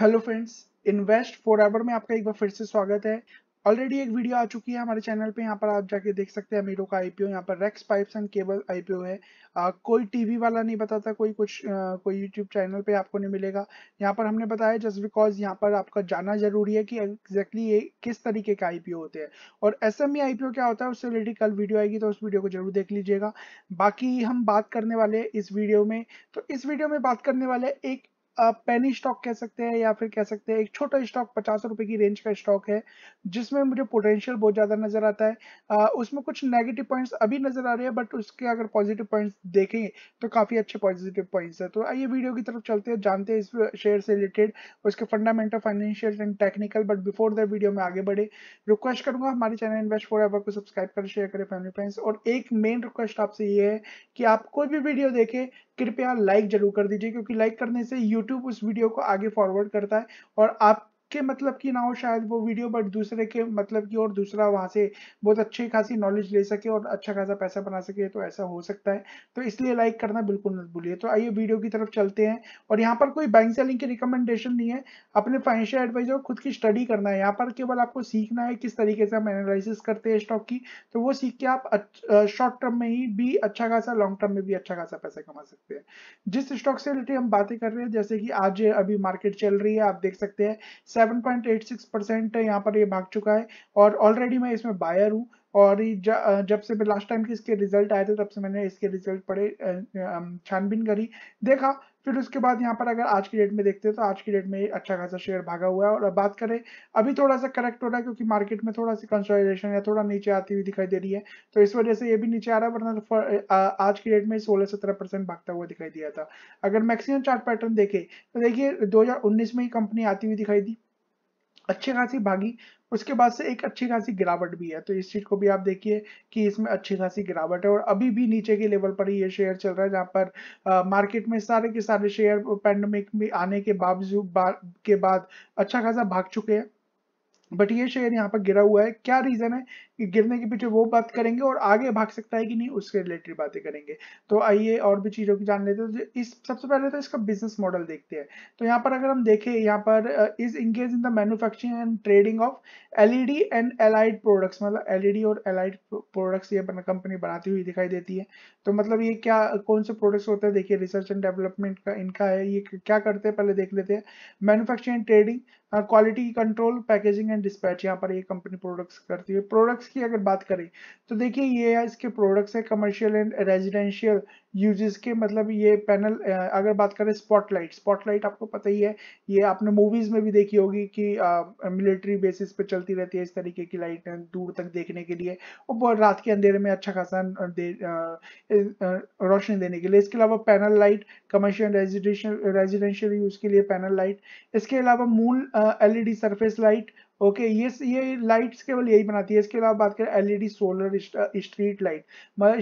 hello friends invest forever में आपका एक बार फिर से स्वागत है ऑलरेडी एक वीडियो आ चुकी है हमारे चैनल पे यहाँ पर आप जाके देख सकते हैं अमीरो का आईपीओ यहाँ पर Rex Pipes and Cable IPO है आ, कोई टीवी वाला नहीं बताता कोई कुछ आ, कोई यूट्यूब चैनल पे आपको नहीं मिलेगा यहाँ पर हमने बताया जस्ट बिकॉज यहाँ पर आपका जानना जरूरी है कि एग्जैक्टली exactly ये किस तरीके का आईपीओ होते हैं और एस एम आईपीओ क्या होता है उससे रिलेटेड कल वीडियो आएगी तो उस वीडियो को जरूर देख लीजिएगा बाकी हम बात करने वाले इस वीडियो में तो इस वीडियो में बात करने वाले एक पेनी स्टॉक कह सकते हैं या फिर कह सकते हैं एक छोटा स्टॉक पचास रुपए की रेंज का स्टॉक है जिसमें मुझे पोटेंशियल बहुत ज़्यादा नज़र आता है आ, उसमें कुछ नेगेटिव पॉइंट्स अभी नज़र आ रहे हैं बट उसके अगर पॉजिटिव पॉइंट्स देखें तो काफ़ी अच्छे पॉजिटिव पॉइंट्स है तो आइए वीडियो की तरफ चलते हैं जानते हैं इस शेयर से रिलेटेड उसके fundamental financial and technical but before the video में आगे बढ़े रिक्वेस्ट करूंगा हमारे चैनल इन्वेस्ट फॉर एवर को सब्सक्राइब करें शेयर करें फैमिली फ्रेंड्स और एक मेन रिक्वेस्ट आपसे ये है कि आप कोई भी वीडियो देखें कृपया लाइक जरूर कर दीजिए क्योंकि लाइक करने से यूट्यूब उस वीडियो को आगे फॉरवर्ड करता है और आप के मतलब की ना हो शायद वो वीडियो बट दूसरे के मतलब की और दूसरा वहां से बहुत अच्छी खासी नॉलेज ले सके और अच्छा खासा पैसा बना सके तो ऐसा हो सकता है तो इसलिए लाइक करना बिल्कुल मत भूलिए तो आइए वीडियो की तरफ चलते हैं और यहाँ पर कोई बैंक सेलिंग की रिकमेंडेशन नहीं है अपने फाइनेंशियल एडवाइजर खुद की स्टडी करना है यहाँ पर केवल आपको सीखना है किस तरीके से हम एनालिसिस करते हैं स्टॉक की तो वो सीख के आप शॉर्ट टर्म में ही भी अच्छा खासा लॉन्ग टर्म में भी अच्छा खासा पैसा कमा सकते हैं जिस स्टॉक से रिलेटेड हम बातें कर रहे हैं जैसे कि आज अभी मार्केट चल रही है आप देख सकते हैं 7.86 परसेंट यहाँ पर ये भाग चुका है और ऑलरेडी मैं इसमें बायर हूँ और जब से मैं लास्ट टाइम के इसके रिजल्ट आए थे तब से मैंने इसके रिजल्ट पढ़े छानबीन करी देखा फिर उसके बाद यहाँ पर अगर आज की डेट में देखते हैं तो आज की डेट में अच्छा खासा शेयर भागा हुआ है और अब बात करें अभी थोड़ा सा करेक्ट हो रहा है क्योंकि मार्केट में थोड़ा सी कंसोलिडेशन या थोड़ा नीचे आती हुई दिखाई दे रही है तो इस वजह से ये भी नीचे आ रहा है वरना तो आज की डेट में सोलह सत्रह परसेंट भागता हुआ दिखाई दिया था अगर मैक्सिमम चार्ट पैटर्न देखे तो देखिए दो में ही कंपनी आती हुई दिखाई दी अच्छी खासी भागी उसके बाद से एक अच्छी खासी गिरावट भी है तो इस चीज़ को भी आप देखिए कि इसमें अच्छी खासी गिरावट है और अभी भी नीचे के लेवल पर ही ये शेयर चल रहा है जहाँ पर आ, मार्केट में सारे के सारे शेयर पैंडमिक में आने के बावजूद बा, के बाद अच्छा खासा भाग चुके हैं बट ये शेयर यहाँ पर गिरा हुआ है क्या रीज़न है गिरने के पीछे वो बात करेंगे और आगे भाग सकता है कि नहीं उसके रिलेटेड बातें करेंगे तो आइए और भी चीज़ों की जान लेते हैं तो इस सबसे पहले तो इसका बिजनेस मॉडल देखते हैं तो यहाँ पर अगर हम देखें यहाँ पर is engage in the manufacturing and trading of LED and allied products मतलब एलईडी e और एलाइड प्रोडक्ट्स ये कंपनी बनाती हुई दिखाई देती है तो मतलब ये क्या कौन से प्रोडक्ट्स होते हैं देखिए रिसर्च एंड डेवलपमेंट का इनका है ये क्या करते हैं पहले देख लेते हैं manufacturing and trading quality control packaging and dispatch यहाँ पर ये कंपनी प्रोडक्ट्स करती है प्रोडक्ट्स प्रोडक्ट्स की अगर बात करें तो देखिए ये इसके प्रोडक्ट्स है कमर्शियल एंड रेजिडेंशियल यूजेस के मतलब ये पैनल अगर बात करें स्पॉटलाइट स्पॉटलाइट आपको पता ही है ये आपने मूवीज में भी देखी होगी कि मिलिट्री बेसिस पे चलती रहती है इस तरीके की लाइट दूर तक देखने के लिए और रात के अंधेरे में अच्छा खासा दे, रोशनी देने के लिए इसके अलावा panel light commercial residential residential use के लिए पैनल लाइट इसके अलावा मूल एलईडी सरफेस लाइट ओके ये ये लाइट्स केवल यही बनाती है इसके अलावा बात करें LED solar street light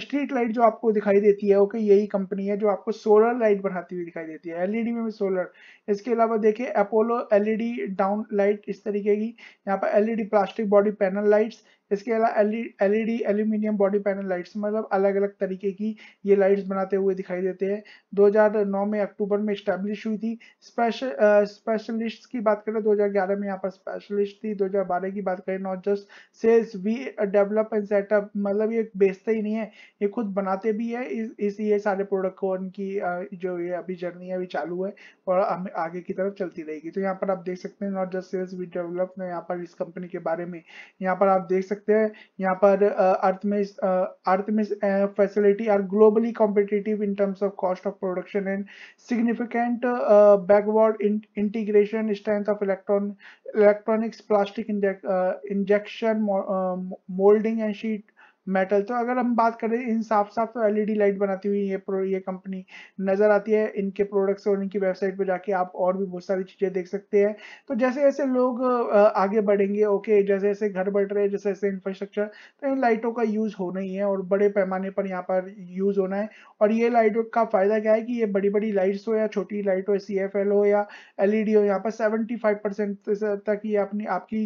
street light जो आपको दिखाई देती है ओके यही कंपनी है जो आपको सोलर लाइट बनाती हुई दिखाई देती है एलईडी e में भी सोलर इसके अलावा देखिए अपोलो एलईडी डाउन लाइट इस तरीके की यहाँ पर LED plastic body panel lights इसके अलावा LED aluminium body panel lights मतलब अलग अलग तरीके की ये लाइट्स बनाते हुए दिखाई देते हैं 2009 में अक्टूबर में स्टैब्लिश हुई थी स्पेशल स्पेशलिस्ट की बात करें 2011 में यहाँ पर स्पेशलिस्ट थी 2012 की बात करें not just sales we develop and set up मतलब ये बेचते ही नहीं है ये खुद बनाते भी है इस ये सारे प्रोडक्ट को उनकी जो ये अभी जर्नी है अभी चालू है और आगे की तरफ चलती रहेगी तो यहाँ पर आप देख सकते हैं not just sales we develop यहाँ पर इस कंपनी के बारे में यहाँ पर आप देख सकते सकते हैं यहाँ पर अर्थमिस अर्थमिस facility are globally competitive in terms of cost of production and significant backward integration strength of electron electronics plastic injection moulding and sheet metal तो अगर हम बात करें इन साफ साफ तो एलईडी लाइट बनाती हुई ये प्रो ये कंपनी नज़र आती है इनके प्रोडक्ट्स और इनकी वेबसाइट पे जाके आप और भी बहुत सारी चीज़ें देख सकते हैं तो जैसे जैसे लोग आगे बढ़ेंगे ओके जैसे जैसे घर बढ़ रहे हैं जैसे जैसे इंफ्रास्ट्रक्चर तो इन लाइटों का यूज़ होना ही है और बड़े पैमाने पर यहाँ पर यूज़ होना है और ये लाइटों का फ़ायदा क्या है कि ये बड़ी बड़ी लाइट्स हो या छोटी लाइट हो सी हो या एल हो यहाँ पर सेवेंटी तक ये अपनी आपकी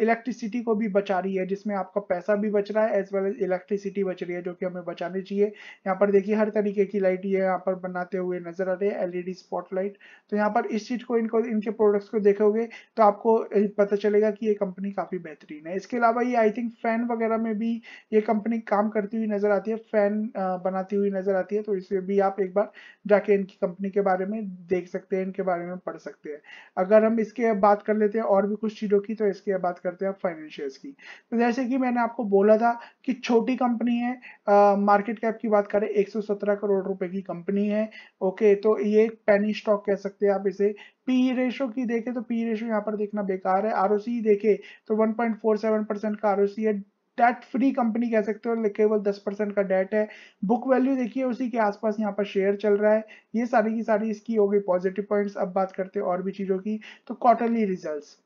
इलेक्ट्रिसिटी को भी बचा रही है जिसमें आपका पैसा भी बच रहा है एज वेल इलेक्ट्रिसिटी बच रही है जो कि हमें बचानी चाहिए यहाँ पर देखिए हर तरीके की लाइट ये यहाँ पर बनाते हुए नजर आ रहे हैं एलईडी स्पॉटलाइट e तो यहाँ पर इस चीज को इनको इनके प्रोडक्ट्स को देखोगे तो आपको पता चलेगा कि ये कंपनी काफी बेहतरीन है इसके अलावा ये आई थिंक फैन वगैरह में भी ये कंपनी काम करती हुई नजर आती है फैन बनाती हुई नजर आती है तो इसमें भी आप एक बार जाके इनकी कंपनी के बारे में देख सकते हैं इनके बारे में पढ़ सकते हैं अगर हम इसके बात कर लेते हैं और भी कुछ चीजों की तो इसके बात करते हैं फाइनेंशियल की तो जैसे कि मैंने आपको बोला था कि छोटी कंपनी है मार्केट कैप की बात करें 117 करोड़ रुपए की कंपनी है ओके तो ये पेनी स्टॉक कह सकते हैं आप इसे पी रेशो e की देखें तो पी रेशो e यहाँ पर देखना बेकार है आर देखे तो 1.47 परसेंट का आर है डेट फ्री कंपनी कह सकते हो केवल 10 परसेंट का डेट है बुक वैल्यू देखिए उसी के आसपास यहाँ पर शेयर चल रहा है ये सारी की सारी इसकी हो गई पॉजिटिव पॉइंट्स अब बात करते हैं और भी चीज़ों की तो क्वार्टरली रिजल्ट्स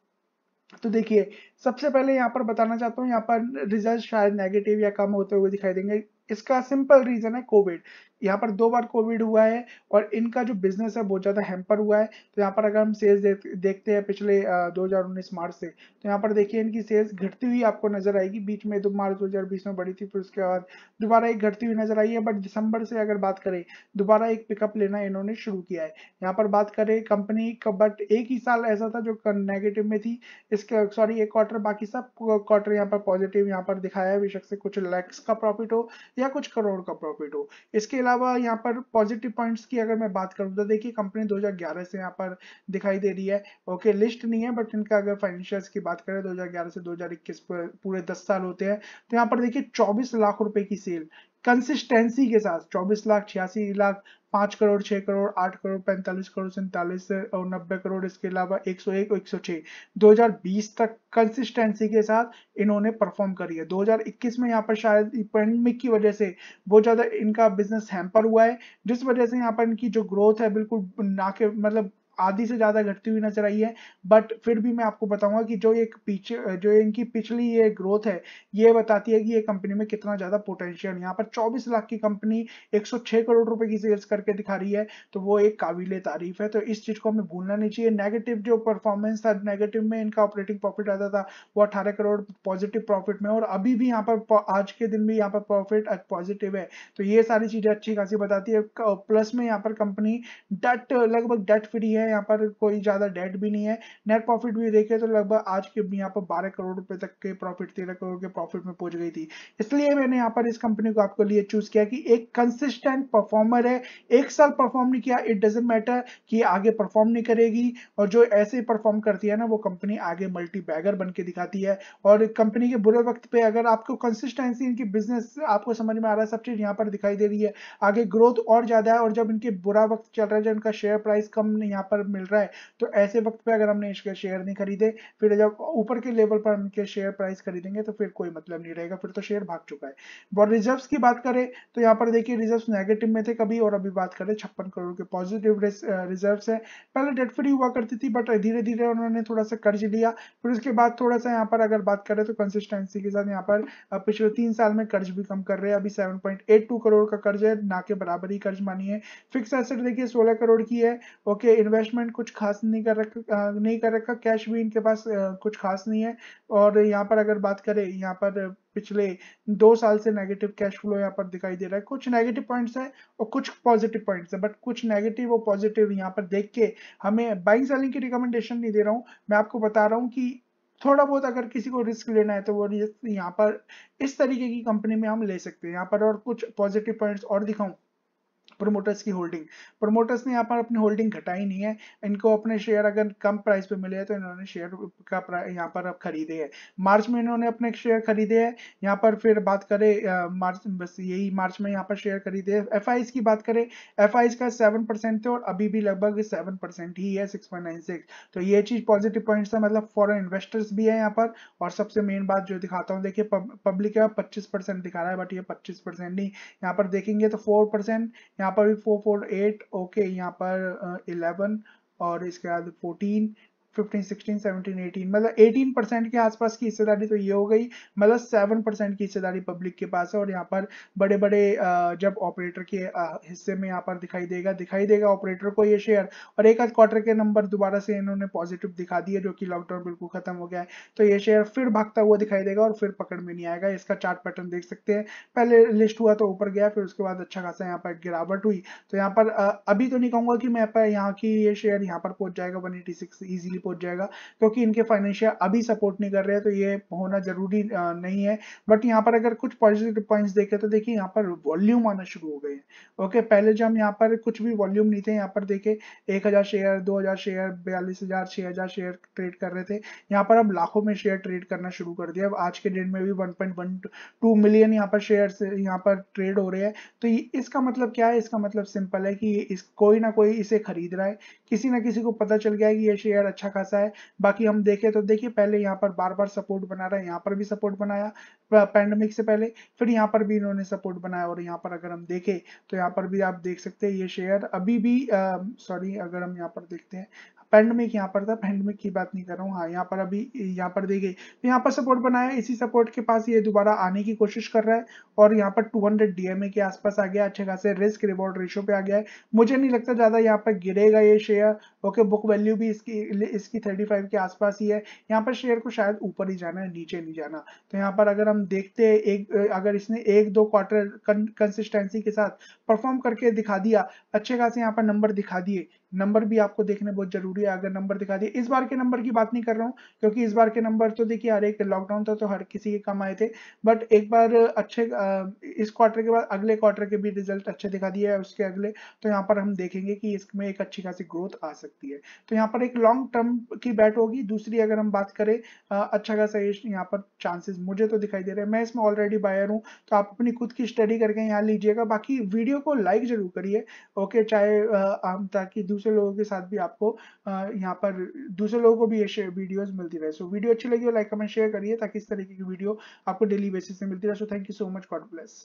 तो देखिए सबसे पहले यहाँ पर बताना चाहता हूँ यहाँ पर रिजल्ट शायद नेगेटिव या कम होते हुए दिखाई देंगे इसका सिंपल रीजन है कोविड यहाँ पर दो बार कोविड हुआ है और इनका जो बिजनेस है बहुत ज़्यादा हैम्पर हुआ है तो यहाँ पर अगर हम सेल्स देखते हैं पिछले दो मार्च से तो यहाँ पर देखिए इनकी सेल्स घटती हुई आपको नजर आएगी बीच में दो मार्च 2020 में बढ़ी थी फिर उसके बाद दोबारा एक घटती हुई नजर आई है बट दिसंबर से अगर बात करें दोबारा एक पिकअप लेना इन्होंने शुरू किया है यहाँ पर बात करें कंपनी का बट एक ही साल ऐसा था जो नेगेटिव में थी इसके सॉरी एक क्वार्टर बाकी सब क्वार्टर यहाँ पर पॉजिटिव यहाँ पर दिखाया है बेशक से कुछ लैक्स का प्रॉफिट हो या कुछ करोड़ का प्रॉफिट हो इसके अलावा यहाँ पर पॉजिटिव पॉइंट्स की अगर मैं बात करूँ तो देखिए कंपनी 2011 से यहाँ पर दिखाई दे रही है ओके लिस्ट नहीं है बट इनका अगर फाइनेंशियल्स की बात करें 2011 से 2021 पूरे 10 साल होते हैं तो यहाँ पर देखिए 24 लाख रुपए की सेल कंसिस्टेंसी के साथ चौबीस लाख छियासी लाख पांच करोड़ छह करोड़ आठ करोड़ पैंतालीस करोड़ सैंतालीस और नब्बे करोड़ इसके अलावा एक सौ एक एक सौ छह दो हजार बीस तक कंसिस्टेंसी के साथ इन्होंने परफॉर्म करी है दो हजार इक्कीस में यहाँ पर शायद पेंडेमिक की वजह से बहुत ज़्यादा इनका बिजनेस हैम्पर हुआ है जिस वजह से यहाँ पर इनकी जो ग्रोथ है बिल्कुल ना के मतलब आधी से ज़्यादा घटती हुई नजर आई है बट फिर भी मैं आपको बताऊंगा कि जो एक पीछे जो इनकी पिछली ये ग्रोथ है ये बताती है कि ये कंपनी में कितना ज़्यादा पोटेंशियल यहाँ पर 24 लाख की कंपनी 106 करोड़ रुपए की सेल्स करके दिखा रही है तो वो एक काबिल तारीफ है तो इस चीज़ को हमें भूलना नहीं चाहिए नेगेटिव जो परफॉर्मेंस था नेगेटिव में इनका ऑपरेटिंग प्रॉफिट आता था वो अठारह करोड़ पॉजिटिव प्रॉफिट में और अभी भी यहाँ पर आज के दिन भी यहाँ पर प्रॉफिट पॉजिटिव है तो ये सारी चीज़ें अच्छी खासी बताती है प्लस में यहाँ पर कंपनी डट लगभग डट फ्री है है यहाँ पर कोई ज़्यादा डेट भी नहीं है नेट प्रॉफिट भी देखे तो लगभग आज के यहाँ पर बारह करोड़ रुपए तक के प्रॉफिट तेरह करोड़ के प्रॉफिट में पहुंच गई थी इसलिए मैंने यहाँ पर इस कंपनी को आपके लिए चूज किया कि एक कंसिस्टेंट परफॉर्मर है एक साल परफॉर्म नहीं किया इट डजेंट मैटर कि आगे परफॉर्म नहीं करेगी और जो ऐसे परफॉर्म करती है ना वो कंपनी आगे मल्टी बैगर बन के दिखाती है और कंपनी के बुरे वक्त पे अगर आपको कंसिस्टेंसी इनकी बिजनेस आपको समझ में आ रहा है सब चीज यहाँ पर दिखाई दे रही है आगे ग्रोथ और ज्यादा है और जब इनके बुरा वक्त चल रहा है जब इनका शेयर प्राइस कम यहाँ पर पर मिल रहा है तो ऐसे वक्त पे अगर हमने इसके शेयर नहीं खरीदे फिर जब ऊपर के लेवल पर हम इनके शेयर प्राइस खरीदेंगे तो फिर कोई मतलब नहीं रहेगा फिर तो शेयर भाग चुका है और रिजर्व की बात करें तो यहाँ पर देखिए रिजर्व नेगेटिव में थे कभी और अभी बात करें छप्पन करोड़ के पॉजिटिव रिजर्व है पहले डेट फ्री हुआ करती थी बट धीरे धीरे उन्होंने थोड़ा सा कर्ज लिया फिर उसके बाद थोड़ा सा यहाँ पर अगर बात करें तो कंसिस्टेंसी के साथ यहाँ पर पिछले तीन साल में कर्ज भी कम कर रहे हैं अभी 7.82 करोड़ का कर्ज है ना के बराबर ही कर्ज मानी है फिक्स एसेट देखिए 16 करोड़ की है ओके इन्वेस्ट इन्वेस्टमेंट कुछ खास नहीं कर रखा नहीं कर रखा कैश भी इनके पास कुछ खास नहीं है और यहाँ पर अगर बात करें यहाँ पर पिछले दो साल से नेगेटिव कैश फ्लो यहाँ पर दिखाई दे रहा है कुछ नेगेटिव पॉइंट्स हैं और कुछ पॉजिटिव पॉइंट्स हैं बट कुछ नेगेटिव और पॉजिटिव यहाँ पर देख के हमें बाइंग सेलिंग की रिकमेंडेशन नहीं दे रहा हूँ मैं आपको बता रहा हूँ कि थोड़ा बहुत अगर किसी को रिस्क लेना है तो वो यहाँ पर इस तरीके की कंपनी में हम ले सकते हैं यहाँ पर और कुछ पॉजिटिव पॉइंट्स और दिखाऊं प्रमोटर्स की होल्डिंग प्रमोटर्स ने यहाँ पर अपनी होल्डिंग घटाई नहीं है इनको अपने शेयर अगर कम प्राइस पे मिले हैं तो इन्होंने शेयर का यहाँ पर अब खरीदे है मार्च में इन्होंने अपने शेयर खरीदे है यहाँ पर फिर बात करें मार्च बस यही मार्च में यहाँ पर शेयर खरीदे एफ की बात करें एफ का सेवन परसेंट थे और अभी भी लगभग सेवन परसेंट ही है सिक्स तो ये चीज पॉजिटिव पॉइंट है मतलब फॉरन इन्वेस्टर्स भी है यहाँ पर और सबसे मेन बात जो दिखाता हूँ देखिए पब्लिक का पच्चीस परसेंट दिखा रहा है बट ये पच्चीस परसेंट नहीं यहाँ पर देखेंगे तो फोर परसेंट यहाँ पर भी फोर फोर एट ओके यहाँ पर इलेवन uh, और इसके बाद फोर्टीन मतलब एटीन परसेंट के आसपास की हिस्सेदारी तो ये हो गई मतलब सेवन परसेंट की हिस्सेदारी पब्लिक के पास है और यहाँ पर बड़े बड़े जब ऑपरेटर के हिस्से में यहाँ पर दिखाई देगा दिखाई देगा ऑपरेटर को ये शेयर और एक आध क्वार्टर के नंबर दोबारा से इन्होंने पॉजिटिव दिखा दिए जो कि लॉकडाउन बिल्कुल खत्म हो गया है तो ये शेयर फिर भागता हुआ दिखाई देगा और फिर पकड़ में नहीं आएगा इसका चार्ट पैटर्न देख सकते हैं पहले लिस्ट हुआ तो ऊपर गया फिर उसके बाद अच्छा खासा यहाँ पर गिरावट हुई तो यहाँ पर अभी तो नहीं कहूंगा कि मैं यहाँ की ये शेयर यहाँ पर पहुंच जाएगा वन एटी सिक्स ईजिली पहुंच जाएगा क्योंकि इनके फाइनेंशियल अभी सपोर्ट नहीं कर रहे हैं तो ये होना जरूरी नहीं है बट यहाँ पर अगर कुछ पॉजिटिव पॉइंट्स देखें तो देखिए यहाँ पर वॉल्यूम आना शुरू हो गए हैं ओके पहले जब हम यहाँ पर कुछ भी वॉल्यूम नहीं थे यहाँ पर देखे एक शेयर दो शेयर बयालीस हजार शेयर ट्रेड कर रहे थे यहाँ पर अब लाखों में शेयर ट्रेड करना शुरू कर दिया अब आज के डेट में भी वन मिलियन यहाँ पर शेयर यहाँ पर ट्रेड हो रहे हैं तो इसका मतलब क्या है इसका मतलब सिंपल है कि इस कोई ना कोई इसे खरीद रहा है किसी ना किसी को पता चल गया है कि ये शेयर अच्छा खासा है बाकी हम देखें तो देखिए पहले यहाँ पर बार बार सपोर्ट बना रहा है यहाँ पर भी सपोर्ट बनाया पैंडमिक से पहले फिर यहाँ पर भी इन्होंने सपोर्ट बनाया और यहाँ पर अगर हम देखें तो यहाँ पर भी आप देख सकते हैं ये शेयर अभी भी सॉरी अगर हम यहाँ पर देखते हैं पैंडमिक यहाँ पर था पैंडमिक की बात नहीं कर रहा हूँ हाँ यहाँ पर अभी यहाँ पर दी गई तो यहाँ पर सपोर्ट बनाया इसी सपोर्ट के पास ये दोबारा आने की कोशिश कर रहा है और यहाँ पर 200 हंड्रेड डीएमए के आसपास आ गया अच्छे खासे रिस्क रिवॉर्ड रेशो पे आ गया है मुझे नहीं लगता ज़्यादा यहाँ पर गिरेगा ये शेयर ओके बुक वैल्यू भी इसकी इसकी 35 के आसपास ही है यहाँ पर शेयर को शायद ऊपर ही जाना है नीचे नहीं जाना तो यहाँ पर अगर हम देखते हैं एक अगर इसने एक दो क्वार्टर कंसिस्टेंसी के साथ परफॉर्म करके दिखा दिया अच्छे खासे यहाँ पर नंबर दिखा दिए नंबर भी आपको देखने बहुत जरूरी है अगर नंबर दिखा दिए इस बार के नंबर की बात नहीं कर रहा हूँ क्योंकि इस बार के नंबर तो देखिए हर एक लॉकडाउन था तो हर किसी के कम आए थे बट एक बार अच्छे इस क्वार्टर के बाद अगले क्वार्टर के भी रिजल्ट अच्छे दिखा दिए है उसके अगले तो यहाँ पर हम देखेंगे कि इसमें एक अच्छी खासी ग्रोथ आ सकती है तो यहाँ पर एक लॉन्ग टर्म की बैट होगी दूसरी अगर हम बात करें अच्छा खासा यहाँ पर चांसेस मुझे तो दिखाई दे रहे हैं मैं इसमें ऑलरेडी बायर हूँ तो आप अपनी खुद की स्टडी करके यहाँ लीजिएगा बाकी वीडियो को लाइक जरूर करिए ओके चाहे हम ताकि दूसरे दूसरे लोगों के साथ भी आपको यहाँ पर दूसरे लोगों को भी ये वीडियोज मिलती रहे सो so, वीडियो अच्छी लगी हो लाइक कमेंट शेयर करिए ताकि इस तरीके की वीडियो आपको डेली बेसिस पे मिलती रहे so thank you so much God bless